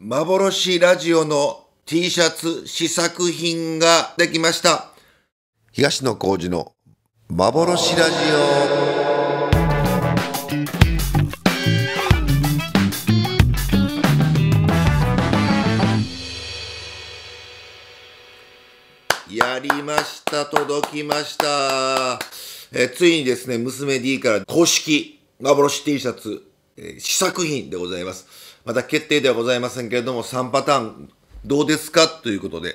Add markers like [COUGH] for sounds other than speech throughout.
幻ラジオの T シャツ試作品ができました。東野幸治の幻ラジオ。やりました。届きました。えついにですね、娘 D から公式幻 T シャツ、え試作品でございます。また決定ではございませんけれども、3パターンどうですかということで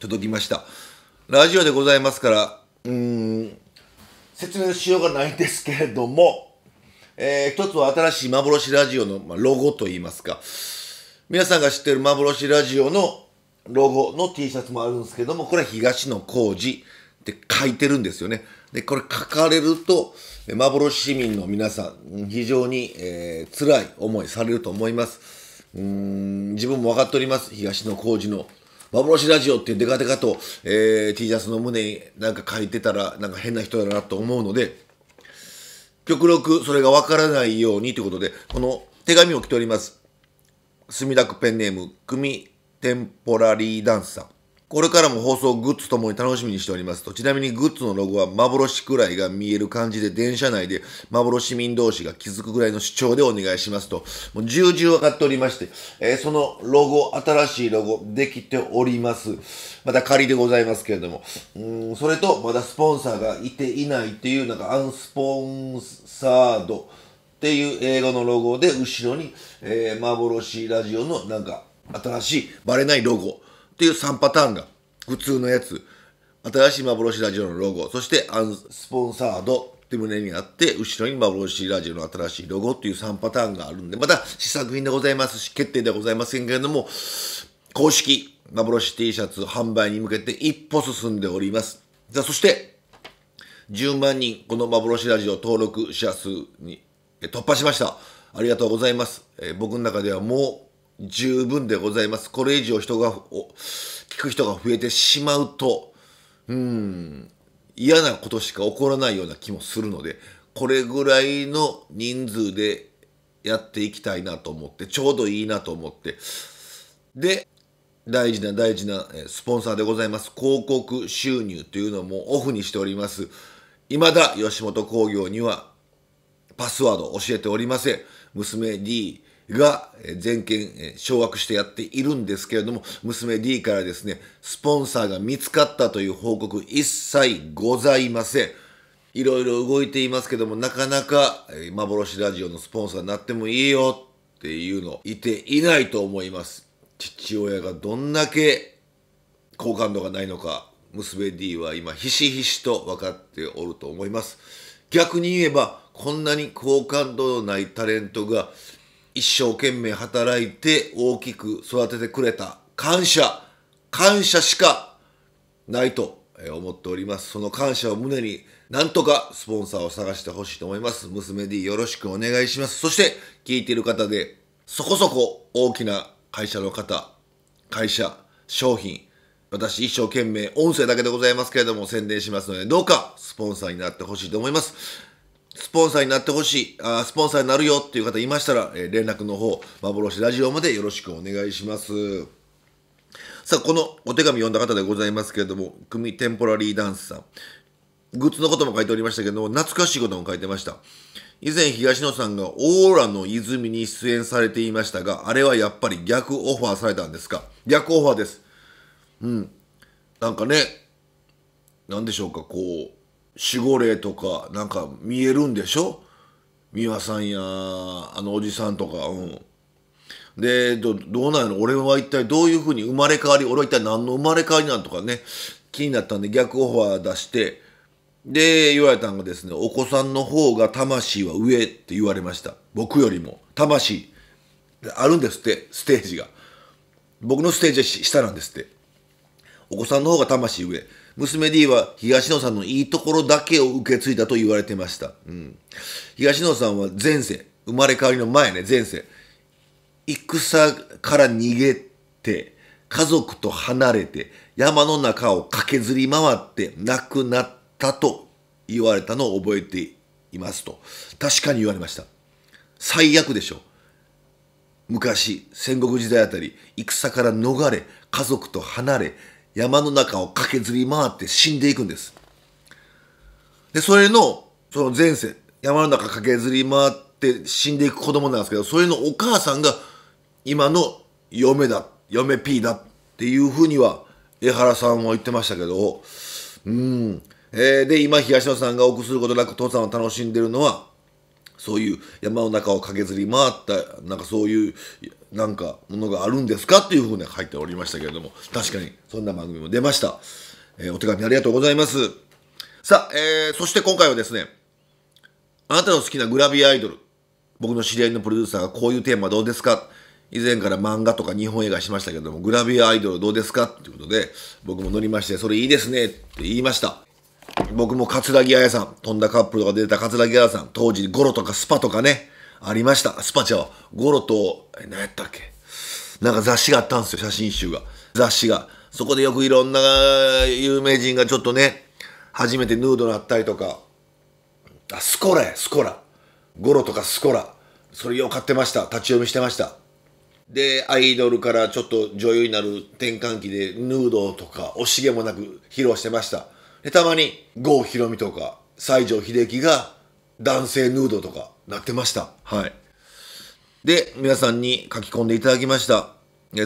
届きました。ラジオでございますから、うーん、説明しようがないんですけれども、えー、一つは新しい幻ラジオの、まあ、ロゴといいますか、皆さんが知ってる幻ラジオのロゴの T シャツもあるんですけども、これは東野幸治って書いてるんですよね。で、これ書かれると、幻市民の皆さん、非常に、えー、辛い思いされると思います。うん、自分も分かっております。東野幸治の幻ラジオってデカデカと、えー、T シャツの胸になんか書いてたら、なんか変な人だなと思うので、極力それが分からないようにということで、この手紙を来ております。墨田区ペンネーム、組テンポラリーダンスさん。これからも放送グッズともに楽しみにしておりますと。ちなみにグッズのロゴは幻くらいが見える感じで電車内で幻民同士が気づくぐらいの主張でお願いしますと。もう重々分かっておりまして、えー、そのロゴ、新しいロゴできております。また仮でございますけれども。うん、それとまだスポンサーがいていないっていうなんかアンスポンサードっていう英語のロゴで後ろに、えー、幻ラジオのなんか新しいバレないロゴ。っていう3パターンが普通のやつ。新しい幻ラジオのロゴ、そしてアンスポンサードって胸にあって、後ろに幻ラジオの新しいロゴっていう3パターンがあるんで、また試作品でございますし、決定ではございませんけれども、公式幻 T シャツ販売に向けて一歩進んでおります。じゃあ、そして、10万人、この幻ラジオ登録者数に突破しました。ありがとうございます。えー、僕の中ではもう十分でございます。これ以上人が、聞く人が増えてしまうと、うん、嫌なことしか起こらないような気もするので、これぐらいの人数でやっていきたいなと思って、ちょうどいいなと思って、で、大事な大事なスポンサーでございます。広告収入というのもオフにしております。未だ吉本興業にはパスワード教えておりません。娘 D、が全権掌握してやっているんですけれども、娘 D からですね、スポンサーが見つかったという報告一切ございません。いろいろ動いていますけども、なかなか幻ラジオのスポンサーになってもいいよっていうの、いていないと思います。父親がどんだけ好感度がないのか、娘 D は今ひしひしと分かっておると思います。逆に言えば、こんなに好感度のないタレントが一生懸命働いて大きく育ててくれた感謝、感謝しかないと思っております。その感謝を胸に、なんとかスポンサーを探してほしいと思います。娘 D よろしくお願いします。そして、聞いている方で、そこそこ大きな会社の方、会社、商品、私一生懸命音声だけでございますけれども宣伝しますので、どうかスポンサーになってほしいと思います。スポンサーになってほしい、あスポンサーになるよっていう方いましたら、えー、連絡の方、幻ラジオまでよろしくお願いします。さあ、このお手紙読んだ方でございますけれども、組テンポラリーダンスさん。グッズのことも書いておりましたけども、懐かしいことも書いてました。以前東野さんがオーラの泉に出演されていましたが、あれはやっぱり逆オファーされたんですか逆オファーです。うん。なんかね、なんでしょうか、こう、守護霊とかなんか見えるんでしょ美輪さんやあのおじさんとかうんでどどうなんやろ俺は一体どういうふうに生まれ変わり俺は一体何の生まれ変わりなんとかね気になったんで逆オファー出してで言われたんがですねお子さんの方が魂は上って言われました僕よりも魂あるんですってステージが僕のステージは下なんですってお子さんの方が魂上娘 D は東野さんのいいところだけを受け継いだと言われてました。うん、東野さんは前世、生まれ変わりの前ね、前世、戦から逃げて、家族と離れて、山の中を駆けずり回って亡くなったと言われたのを覚えていますと。確かに言われました。最悪でしょ。昔、戦国時代あたり、戦から逃れ、家族と離れ、山の中を駆けずり回って死んでいくんです。で、それの、その前世、山の中駆けずり回って死んでいく子供なんですけど、それのお母さんが今の嫁だ、嫁 P だっていうふうには、江原さんは言ってましたけど、うん。えー、で、今、東野さんが臆することなく父さんを楽しんでるのは、そういう山の中を駆けずり回ったなんかそういうなんかものがあるんですかっていうふうに書いておりましたけれども確かにそんな番組も出ました、えー、お手紙ありがとうございますさあ、えー、そして今回はですねあなたの好きなグラビアアイドル僕の知り合いのプロデューサーがこういうテーマどうですか以前から漫画とか日本映画しましたけども、グラビアアイドルどうですかっていうことで、僕も乗りまして、それいいですねって言いました。僕も桂木彩さん、飛んだカップルとか出た桂木彩さん、当時ゴロとかスパとかね、ありました。スパちゃう。は、ゴロと、何やったっけなんか雑誌があったんですよ、写真集が。雑誌が。そこでよくいろんな有名人がちょっとね、初めてヌードなったりとか。あ、スコラや、スコラ。ゴロとかスコラ。それよく買ってました。立ち読みしてました。で、アイドルからちょっと女優になる転換期でヌードとか惜しげもなく披露してました。で、たまに、郷ひろみとか、西城秀樹が男性ヌードとかなってました。はい。で、皆さんに書き込んでいただきました。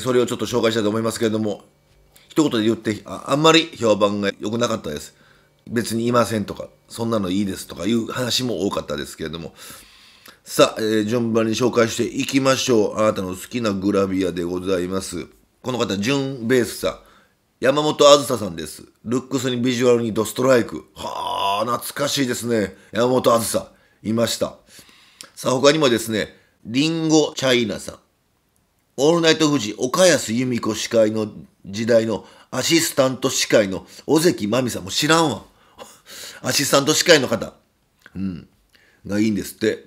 それをちょっと紹介したいと思いますけれども、一言で言ってあ、あんまり評判が良くなかったです。別にいませんとか、そんなのいいですとかいう話も多かったですけれども、さあ、えー、順番に紹介していきましょう。あなたの好きなグラビアでございます。この方、ジュン・ベースさん。山本あずささんです。ルックスにビジュアルにドストライク。はあ、懐かしいですね。山本あずさ、いました。さあ、他にもですね、リンゴチャイナさん。オールナイト富士、岡安由美子司会の時代のアシスタント司会の尾関真美さんも知らんわ。[LAUGHS] アシスタント司会の方。うん。がいいんですって。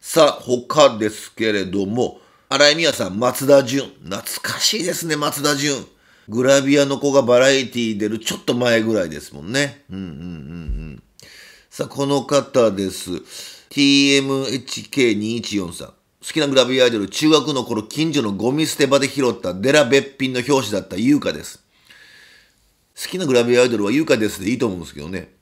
さあ、他ですけれども、荒井美和さん、松田純。懐かしいですね、松田純。グラビアの子がバラエティー出るちょっと前ぐらいですもんね。うんうんうんうん。さあ、この方です。TMHK214 さん。好きなグラビアアイドル、中学の頃近所のゴミ捨て場で拾ったデラべっぴんの表紙だった優香です。好きなグラビアアイドルは優香ですでいいと思うんですけどね。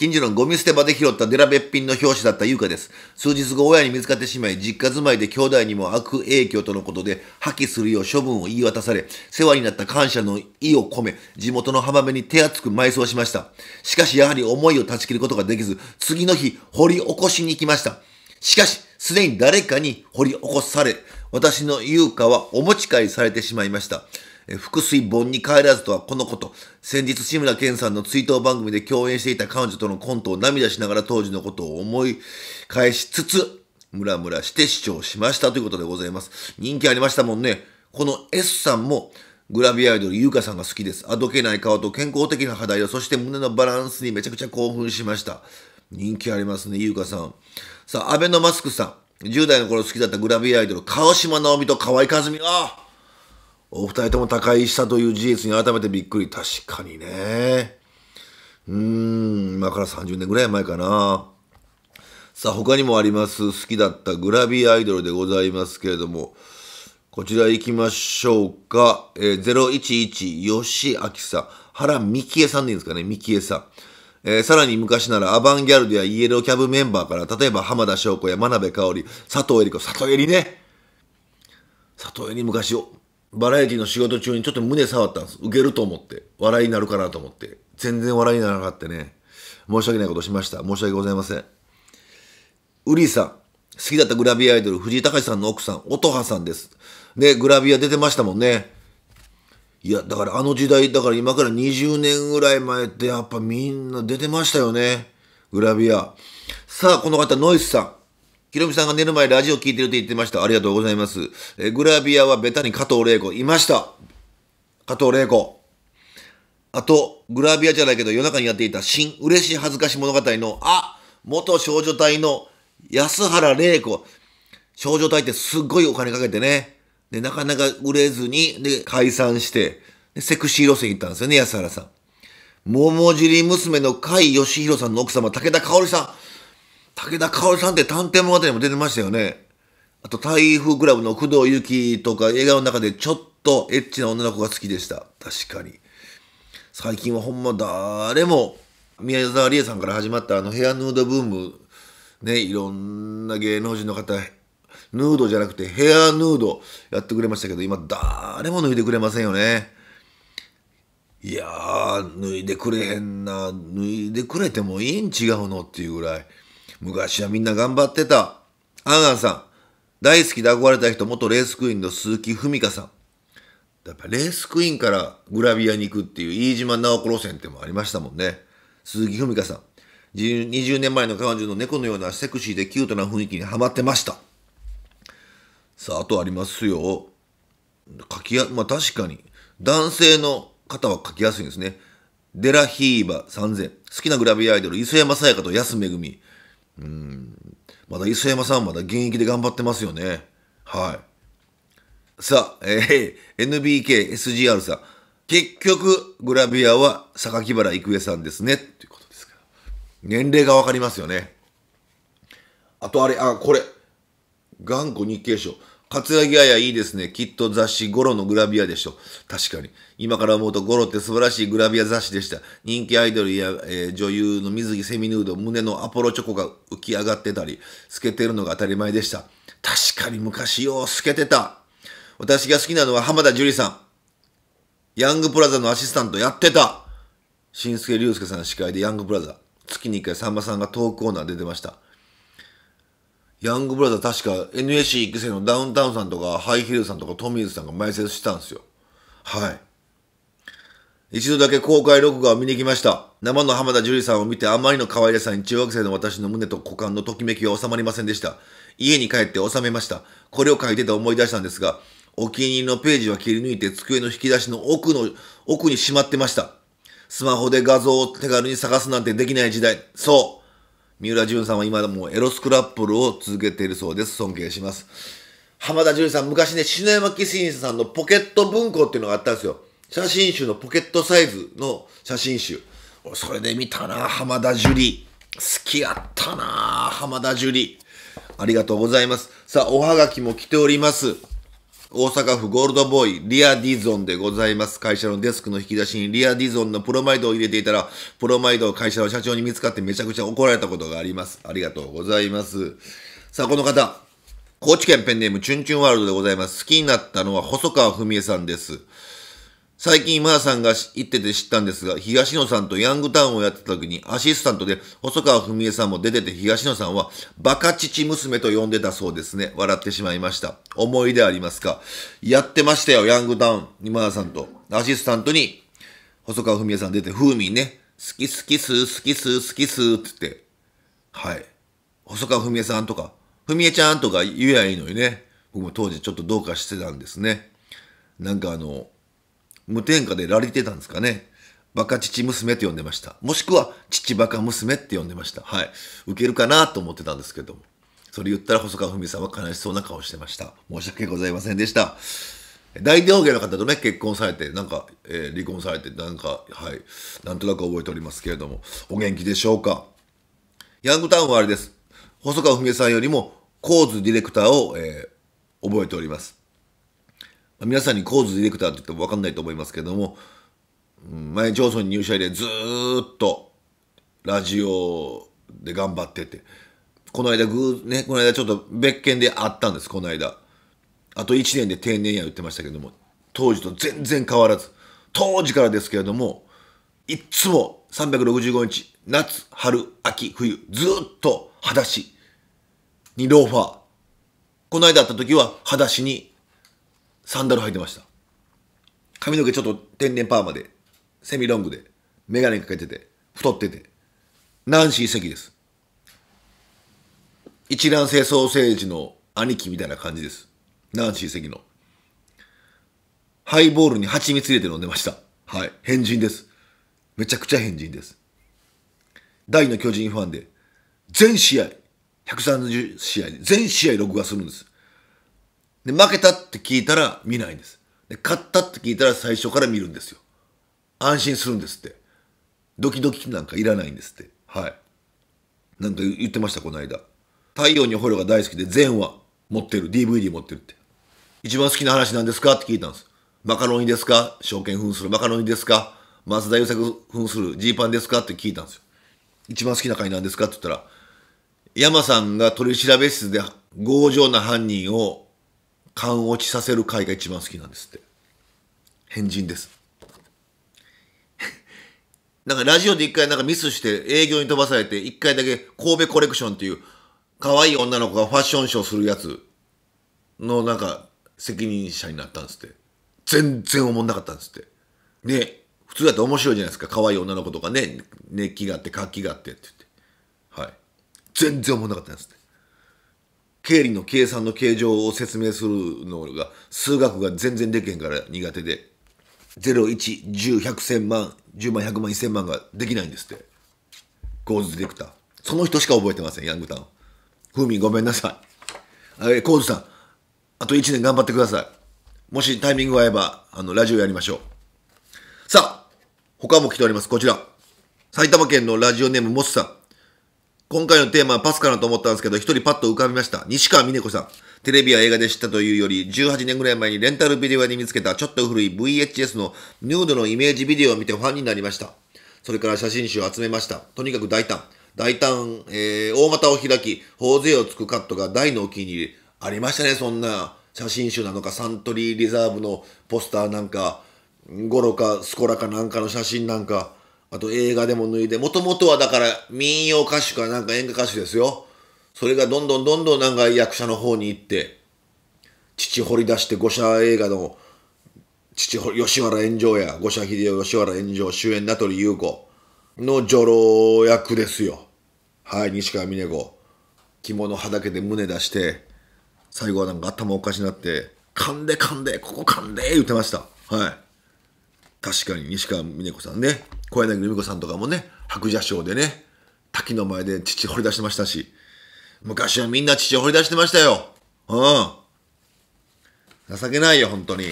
近所のゴミ捨て場で拾ったデラべっぴんの表紙だった優香です。数日後親に見つかってしまい、実家住まいで兄弟にも悪影響とのことで、破棄するよう処分を言い渡され、世話になった感謝の意を込め、地元の浜辺に手厚く埋葬しました。しかしやはり思いを断ち切ることができず、次の日、掘り起こしに行きました。しかし、すでに誰かに掘り起こされ、私の優香はお持ち帰りされてしまいました。腹水盆に帰らずとはこのこと。先日、志村けんさんの追悼番組で共演していた彼女とのコントを涙しながら当時のことを思い返しつつ、ムラムラして視聴しましたということでございます。人気ありましたもんね。この S さんも、グラビアアイドル、優香さんが好きです。あどけない顔と健康的な肌色、そして胸のバランスにめちゃくちゃ興奮しました。人気ありますね、優香さん。さあ、アベノマスクさん。10代の頃好きだったグラビアアイドル、川島直美と河合和美。ああお二人とも他界したという事実に改めてびっくり。確かにね。うーん、今から30年ぐらい前かな。さあ、他にもあります。好きだったグラビアアイドルでございますけれども、こちら行きましょうか。えー、011吉明さん。原美希恵さんでいいんですかね。美希恵さん。えー、さらに昔ならアバンギャルドやイエローキャブメンバーから、例えば浜田翔子や真鍋香織、佐藤恵里子、佐藤恵里ね。佐藤恵里昔を、バラエティの仕事中にちょっと胸触ったんです。受けると思って。笑いになるかなと思って。全然笑いにならなかったね。申し訳ないことしました。申し訳ございません。ウリーさん。好きだったグラビアアイドル、藤井隆さんの奥さん、音羽さんです。ね、グラビア出てましたもんね。いや、だからあの時代、だから今から20年ぐらい前ってやっぱみんな出てましたよね。グラビア。さあ、この方、ノイスさん。ひろみさんが寝る前ラジオ聞いてるって言ってました。ありがとうございます。えグラビアはベタに加藤玲子。いました。加藤玲子。あと、グラビアじゃないけど夜中にやっていた新、嬉しい恥ずかし物語の、あ元少女隊の安原玲子。少女隊ってすっごいお金かけてね。で、なかなか売れずに、で、解散して、で、セクシー路線行ったんですよね、安原さん。桃尻娘の甲斐義弘さんの奥様、武田香織さん。武田薫さんって探偵物語にも出てましたよね。あと、台風クラブの工藤由紀とか映画の中でちょっとエッチな女の子が好きでした。確かに。最近はほんま誰も、宮沢りえさんから始まったあのヘアヌードブーム、ね、いろんな芸能人の方、ヌードじゃなくてヘアヌードやってくれましたけど、今誰も脱いでくれませんよね。いやー、脱いでくれへんな、脱いでくれてもいいん違うのっていうぐらい。昔はみんな頑張ってた。アンアンさん、大好きで憧れた人、元レースクイーンの鈴木文香さん。やっぱレースクイーンからグラビアに行くっていう飯島直子路線ってもありましたもんね。鈴木文香さん。20年前の彼女の猫のようなセクシーでキュートな雰囲気にはまってました。さあ、あとありますよ。書きや、まあ確かに。男性の方は書きやすいんですね。デラヒーバ3000。好きなグラビアアイドル、磯山さやかと安めぐみ。うん。まだ磯山さんまだ現役で頑張ってますよね。はい。さあ、えー、NBKSGR さん。結局、グラビアは榊原郁恵さんですね。ということですから。年齢がわかりますよね。あとあれ、あ、これ。頑固日経賞。葛ややいいですね。きっと雑誌ゴロのグラビアでしょ。確かに。今から思うとゴロって素晴らしいグラビア雑誌でした。人気アイドルや、えー、女優の水着セミヌード、胸のアポロチョコが浮き上がってたり、透けてるのが当たり前でした。確かに昔よう透けてた。私が好きなのは浜田樹里さん。ヤングプラザのアシスタントやってた。新助竜介さん司会でヤングプラザ。月に1回さんまさんがトークコーナー出てました。ヤングブラザー確か n s c 育成のダウンタウンさんとかハイヒルさんとかトミーズさんが埋設したんですよ。はい。一度だけ公開録画を見に来ました。生の浜田樹里さんを見てあまりの可愛らしさに中学生の私の胸と股間のときめきは収まりませんでした。家に帰って収めました。これを書いてた思い出したんですが、お気に入りのページは切り抜いて机の引き出しの奥の、奥にしまってました。スマホで画像を手軽に探すなんてできない時代。そう。三浦淳さんは今でもエロスクラップルを続けているそうです。尊敬します。浜田淳さん、昔ね、篠山紀信さんのポケット文庫っていうのがあったんですよ。写真集のポケットサイズの写真集。それで見たな、浜田樹里。好きやったな、浜田樹里。ありがとうございます。さあ、おはがきも来ております。大阪府ゴールドボーイ、リアディゾンでございます。会社のデスクの引き出しにリアディゾンのプロマイドを入れていたら、プロマイドを会社の社長に見つかってめちゃくちゃ怒られたことがあります。ありがとうございます。さあ、この方、高知県ペンネームチュンチュンワールドでございます。好きになったのは細川文江さんです。最近今田さんが行ってて知ったんですが、東野さんとヤングタウンをやってた時にアシスタントで細川文江さんも出てて東野さんはバカ父娘と呼んでたそうですね。笑ってしまいました。思い出ありますかやってましたよ、ヤングタウン。今田さんと。アシスタントに細川文江さん出て、風味ね。好き好きすー、好きすー、好きすーって言って。はい。細川文江さんとか、文江ちゃんとか言えばいいのにね。僕も当時ちょっとどうかしてたんですね。なんかあの、無添加でラリてたんですかね。バカ父娘って呼んでました。もしくは、父バカ娘って呼んでました。はい。受けるかなと思ってたんですけども。それ言ったら細川文さんは悲しそうな顔してました。申し訳ございませんでした。大道芸の方とね、結婚されて、なんか、えー、離婚されて、なんか、はい、なんとなく覚えておりますけれども、お元気でしょうか。ヤングタウンはあれです。細川文さんよりも、コーズディレクターを、えー、覚えております。皆さんにコーズディレクターって言っても分かんないと思いますけども、前、ジョーソン入社以来ずっとラジオで頑張ってて、この間ぐ、ね、この間ちょっと別件で会ったんです、この間。あと1年で定年や言ってましたけども、当時と全然変わらず、当時からですけれども、いつも365日、夏、春、秋、冬、ずっと裸足にローファー。この間会った時は裸足にサンダル履いてました。髪の毛ちょっと天然パーマで、セミロングで、メガネかけてて、太ってて。ナンシー関です。一卵性ソーセージの兄貴みたいな感じです。ナンシー関の。ハイボールに蜂蜜入れて飲んでました。はい。変人です。めちゃくちゃ変人です。大の巨人ファンで、全試合、130試合、全試合録画するんです。で、負けたって聞いたら見ないんです。で、勝ったって聞いたら最初から見るんですよ。安心するんですって。ドキドキなんかいらないんですって。はい。なんか言ってました、この間。太陽に捕虜が大好きで、全話持ってる、DVD 持ってるって。一番好きな話なんですかって聞いたんです。マカロニですか証券扮するマカロニですか松田優作扮するジーパンですかって聞いたんですよ。一番好きな回なんですかって言ったら、山さんが取り調べ室で強情な犯人を感落ちさせる回が一番好きなんですって。変人です。[LAUGHS] なんかラジオで一回なんかミスして営業に飛ばされて一回だけ神戸コレクションっていう可愛い女の子がファッションショーするやつのなんか責任者になったんですって。全然思んなかったんですって。ね普通だと面白いじゃないですか。可愛い女の子とかね、熱気があって活気があってって言って。はい。全然思んなかったんですって。経理の計算の形状を説明するのが、数学が全然できへんから苦手で、0、1、10、100、1000万、10万、100万、1000万ができないんですって。ゴーズディレクター。その人しか覚えてません、ヤングタウン。風みごめんなさい。えー、コーズさん、あと1年頑張ってください。もしタイミングが合えば、あの、ラジオやりましょう。さあ、他も来ております。こちら。埼玉県のラジオネームモスさん。今回のテーマはパスかなと思ったんですけど、一人パッと浮かびました。西川峰子さん。テレビや映画で知ったというより、18年ぐらい前にレンタルビデオ屋に見つけたちょっと古い VHS のヌードのイメージビデオを見てファンになりました。それから写真集を集めました。とにかく大胆。大胆、えー、大股を開き、頬杖をつくカットが大のお気に入り。ありましたね、そんな。写真集なのか、サントリーリザーブのポスターなんか、ゴロか、スコラかなんかの写真なんか。あと映画でも脱いで、もともとはだから民謡歌手かなんか演歌歌手ですよ。それがどんどんどんどんなんか役者の方に行って、父掘り出して五社映画の、父吉原炎上や、五社秀夫吉原炎上主演名取裕子の女郎役ですよ。はい、西川峰子。着物はだけで胸出して、最後はなんか頭おかしになって、噛んで噛んで、ここ噛んで、言ってました。はい。確かに西川峰子さんね。小柳ルミ子さんとかもね、白蛇賞でね、滝の前で父掘り出してましたし、昔はみんな父掘り出してましたよ。うん。情けないよ、本当に。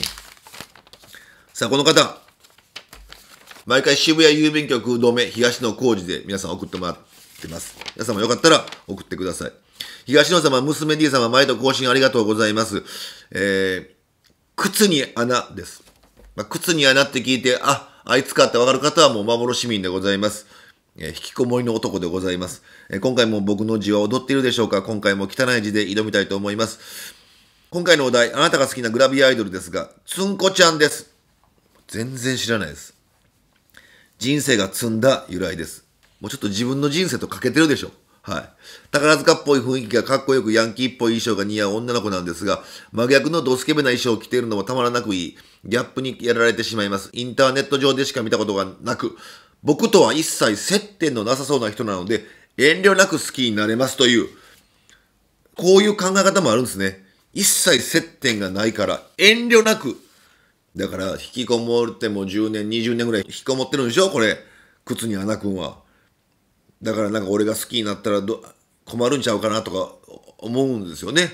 さあ、この方。毎回渋谷郵便局止め東野工事で皆さん送ってもらってます。皆様よかったら送ってください。東野様、娘 D 様、毎度更新ありがとうございます。えー、靴に穴です。まあ、靴に穴って聞いて、あ、あいつかってわかる方はもう幻市民でございます。え引きこもりの男でございます。え今回も僕の字は踊っているでしょうか今回も汚い字で挑みたいと思います。今回のお題、あなたが好きなグラビアアイドルですが、つんこちゃんです。全然知らないです。人生が積んだ由来です。もうちょっと自分の人生と欠けてるでしょ。はい。宝塚っぽい雰囲気がかっこよくヤンキーっぽい衣装が似合う女の子なんですが、真逆のドスケベな衣装を着ているのもたまらなくいい。ギャップにやられてしまいます。インターネット上でしか見たことがなく、僕とは一切接点のなさそうな人なので、遠慮なく好きになれますという、こういう考え方もあるんですね。一切接点がないから、遠慮なく。だから、引きこもっても10年、20年ぐらい引きこもってるんでしょこれ。靴に穴くんは。だからなんか俺が好きになったらど困るんちゃうかなとか思うんですよね。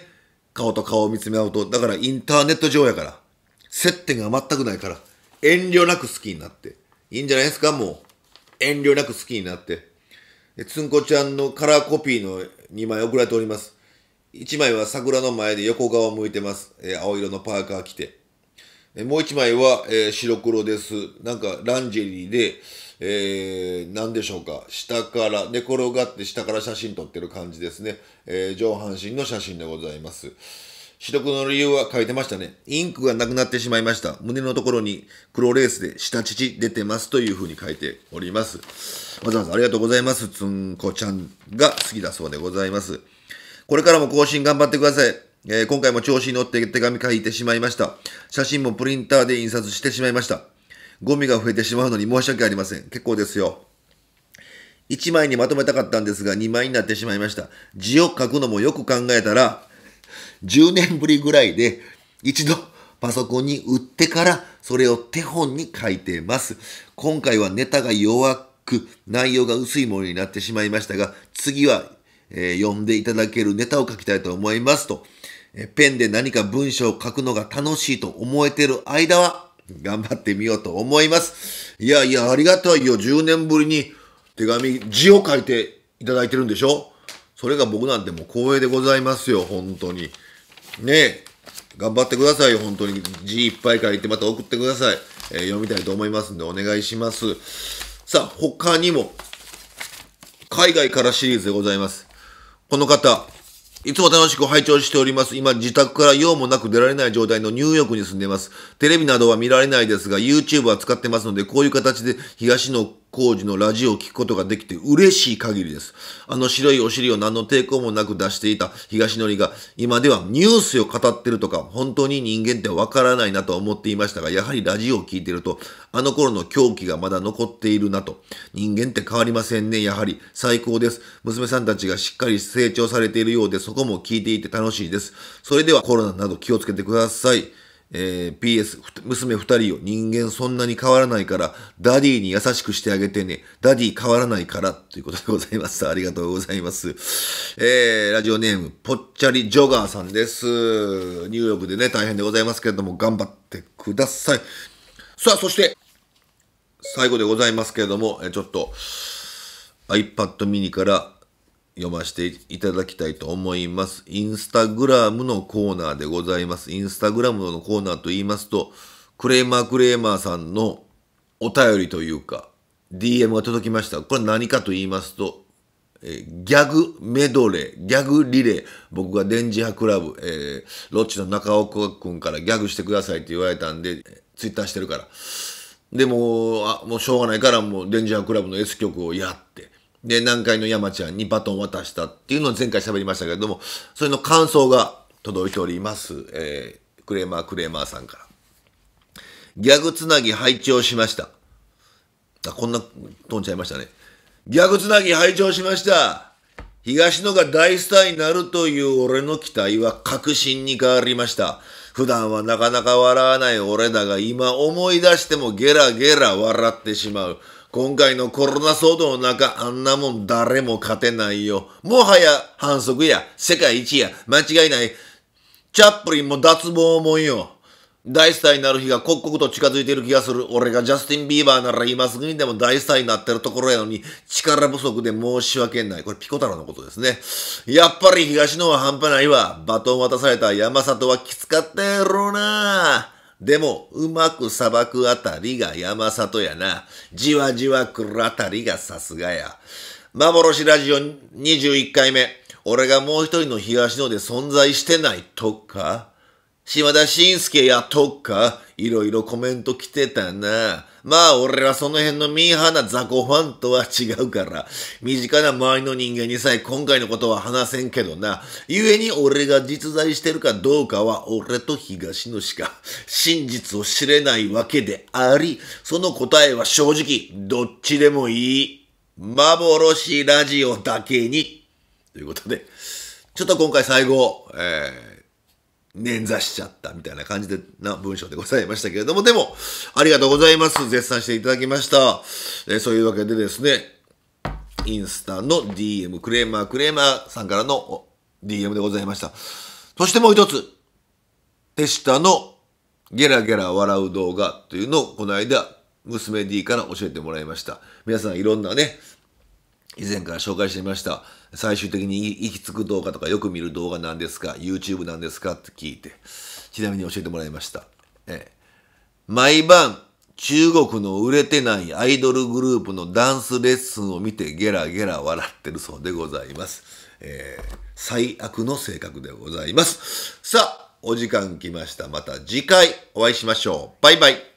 顔と顔を見つめ合うと。だからインターネット上やから。接点が全くないから。遠慮なく好きになって。いいんじゃないですかもう。遠慮なく好きになって。つんこちゃんのカラーコピーの2枚送られております。1枚は桜の前で横側を向いてます。えー、青色のパーカー着て。えー、もう1枚は、えー、白黒です。なんかランジェリーで、えー、何でしょうか。下から、寝転がって下から写真撮ってる感じですね。えー、上半身の写真でございます。取得の理由は書いてましたね。インクがなくなってしまいました。胸のところに黒レースで下乳出てますというふうに書いております。わざわざありがとうございます。つんこちゃんが好きだそうでございます。これからも更新頑張ってください。えー、今回も調子に乗って手紙書いてしまいました。写真もプリンターで印刷してしまいました。ゴミが増えてしまうのに申し訳ありません。結構ですよ。1枚にまとめたかったんですが、2枚になってしまいました。字を書くのもよく考えたら、10年ぶりぐらいで、一度パソコンに売ってから、それを手本に書いてます。今回はネタが弱く、内容が薄いものになってしまいましたが、次は、えー、読んでいただけるネタを書きたいと思いますと、えペンで何か文章を書くのが楽しいと思えてる間は、頑張ってみようと思います。いやいや、ありがたいよ。10年ぶりに手紙、字を書いていただいてるんでしょそれが僕なんてもう光栄でございますよ、本当に。ねえ、頑張ってくださいよ、本当に。字いっぱい書いてまた送ってください。えー、読みたいと思いますんでお願いします。さあ、他にも、海外からシリーズでございます。この方、いつも楽しく拝聴しております。今、自宅から用もなく出られない状態のニューヨークに住んでいます。テレビなどは見られないですが、YouTube は使ってますので、こういう形で東の浩二のラジオを聞くことができて嬉しい限りです。あの白いお尻を何の抵抗もなく出していた東のりが今ではニュースを語ってるとか本当に人間ってわからないなと思っていましたが、やはりラジオを聞いてるとあの頃の狂気がまだ残っているなと。人間って変わりませんね。やはり最高です。娘さんたちがしっかり成長されているようでそこも聞いていて楽しいです。それではコロナなど気をつけてください。えー、PS、娘二人よ、人間そんなに変わらないから、ダディに優しくしてあげてね。ダディ変わらないから、ということでございます。ありがとうございます。えー、ラジオネーム、ぽっちゃりジョガーさんです。ニューヨークでね、大変でございますけれども、頑張ってください。さあ、そして、最後でございますけれども、えちょっと、iPad mini から読ませていただきたいと思います。インスタグラムのコーナーでございます。インスタグラムのコーナーと言いますと、クレーマークレーマーさんのお便りというか、DM が届きました。これ何かと言いますと、えー、ギャグメドレー、ギャグリレー。僕が電磁波クラブ、えー、ロッチの中岡君からギャグしてくださいって言われたんで、ツイッターしてるから。でも、あ、もうしょうがないから、もう電磁波クラブの S 曲をやって。で、南海の山ちゃんにバトンを渡したっていうのを前回喋りましたけれども、それの感想が届いております。えー、クレーマークレーマーさんから。ギャグつなぎ拝聴しました。あ、こんな、飛んちゃいましたね。ギャグつなぎ拝聴しました。東野が大スターになるという俺の期待は確信に変わりました。普段はなかなか笑わない俺だが今思い出してもゲラゲラ笑ってしまう。今回のコロナ騒動の中、あんなもん誰も勝てないよ。もはや反則や、世界一や、間違いない。チャップリンも脱帽もんよ。大スターになる日が刻々と近づいている気がする。俺がジャスティン・ビーバーなら今すぐにでも大スターになってるところやのに、力不足で申し訳ない。これピコ太郎のことですね。やっぱり東野は半端ないわ。バトン渡された山里はきつかったやろうなでも、うまく裁くあたりが山里やな。じわじわ来るあたりがさすがや。幻ラジオ21回目。俺がもう一人の東野で存在してないとか島田紳介やとっか、いろいろコメント来てたな。まあ俺はその辺のミーハーな雑魚ファンとは違うから、身近な周りの人間にさえ今回のことは話せんけどな。故に俺が実在してるかどうかは俺と東野しか [LAUGHS] 真実を知れないわけであり、その答えは正直、どっちでもいい。幻ラジオだけに。ということで、ちょっと今回最後、えー捻挫しちゃったみたいな感じでな文章でございましたけれども、でも、ありがとうございます。絶賛していただきました。えー、そういうわけでですね、インスタの DM、クレーマークレーマーさんからの DM でございました。そしてもう一つ、手下のゲラゲラ笑う動画というのをこの間、娘 D から教えてもらいました。皆さんいろんなね、以前から紹介してみました。最終的に行き着く動画とかよく見る動画なんですか ?YouTube なんですかって聞いて、ちなみに教えてもらいました。ええ、毎晩、中国の売れてないアイドルグループのダンスレッスンを見てゲラゲラ笑ってるそうでございます。えー、最悪の性格でございます。さあ、お時間来ました。また次回お会いしましょう。バイバイ。